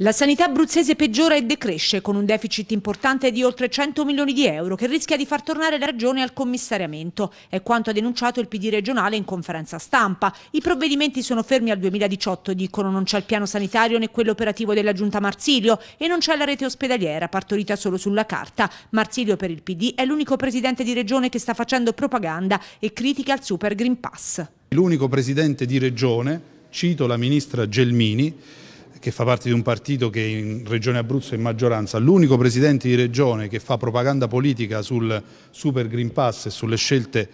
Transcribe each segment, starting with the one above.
La sanità abruzzese peggiora e decresce con un deficit importante di oltre 100 milioni di euro che rischia di far tornare la regione al commissariamento. È quanto ha denunciato il PD regionale in conferenza stampa. I provvedimenti sono fermi al 2018, dicono non c'è il piano sanitario né quello operativo della giunta Marsilio e non c'è la rete ospedaliera partorita solo sulla carta. Marsilio per il PD è l'unico presidente di regione che sta facendo propaganda e critica al Super Green Pass. L'unico presidente di regione, cito la ministra Gelmini, che fa parte di un partito che in Regione Abruzzo è in maggioranza, l'unico presidente di regione che fa propaganda politica sul Super Green Pass e sulle scelte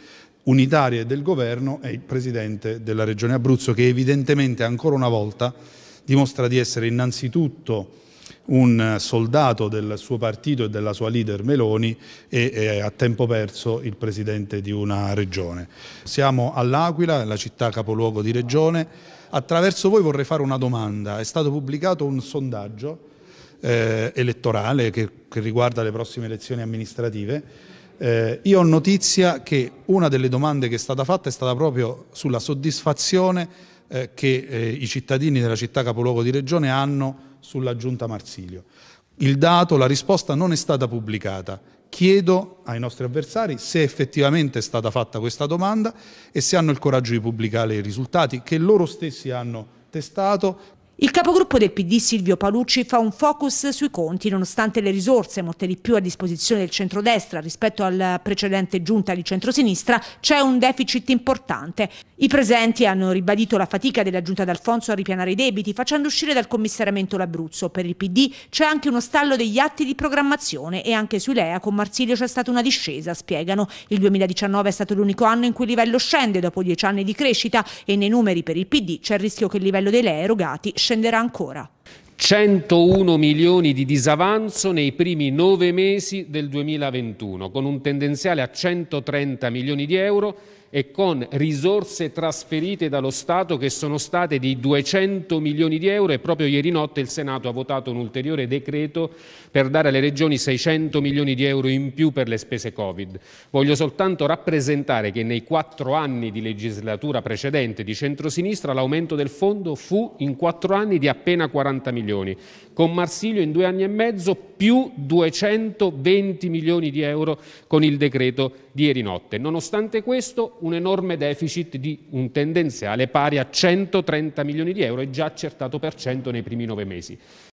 unitarie del governo è il presidente della Regione Abruzzo che evidentemente ancora una volta dimostra di essere innanzitutto un soldato del suo partito e della sua leader Meloni e eh, a tempo perso il presidente di una regione. Siamo all'Aquila, la città capoluogo di regione. Attraverso voi vorrei fare una domanda. È stato pubblicato un sondaggio eh, elettorale che, che, riguarda le prossime elezioni amministrative. Eh, io ho notizia che una delle domande che è stata fatta è stata proprio sulla soddisfazione eh, che eh, i cittadini della città capoluogo di regione hanno sulla giunta Marsilio. Il dato, la risposta non è stata pubblicata. Chiedo ai nostri avversari se effettivamente è stata fatta questa domanda e se hanno il coraggio di pubblicare i risultati che loro stessi hanno testato il capogruppo del PD Silvio Palucci fa un focus sui conti nonostante le risorse molte di più a disposizione del centrodestra rispetto al precedente giunta di centrosinistra c'è un deficit importante. I presenti hanno ribadito la fatica della giunta d'Alfonso a ripianare i debiti facendo uscire dal commissariamento l'Abruzzo. Per il PD c'è anche uno stallo degli atti di programmazione e anche sui Lea con Marsilio c'è stata una discesa, spiegano. Il 2019 è stato l'unico anno in cui il livello scende dopo dieci anni di crescita e nei numeri per il PD c'è il rischio che il livello dei Lea erogati scenderà ancora. 101 milioni di disavanzo nei primi nove mesi del 2021, con un tendenziale a 130 milioni di euro e con risorse trasferite dallo Stato che sono state di 200 milioni di euro e proprio ieri notte il Senato ha votato un ulteriore decreto per dare alle regioni 600 milioni di euro in più per le spese Covid. Voglio soltanto rappresentare che nei quattro anni di legislatura precedente di centrosinistra l'aumento del fondo fu in quattro anni di appena 40 milioni, con Marsilio in due anni e mezzo più 220 milioni di euro con il decreto di ieri notte. Nonostante questo, un enorme deficit di un tendenziale pari a 130 milioni di euro e già accertato per 100 nei primi nove mesi.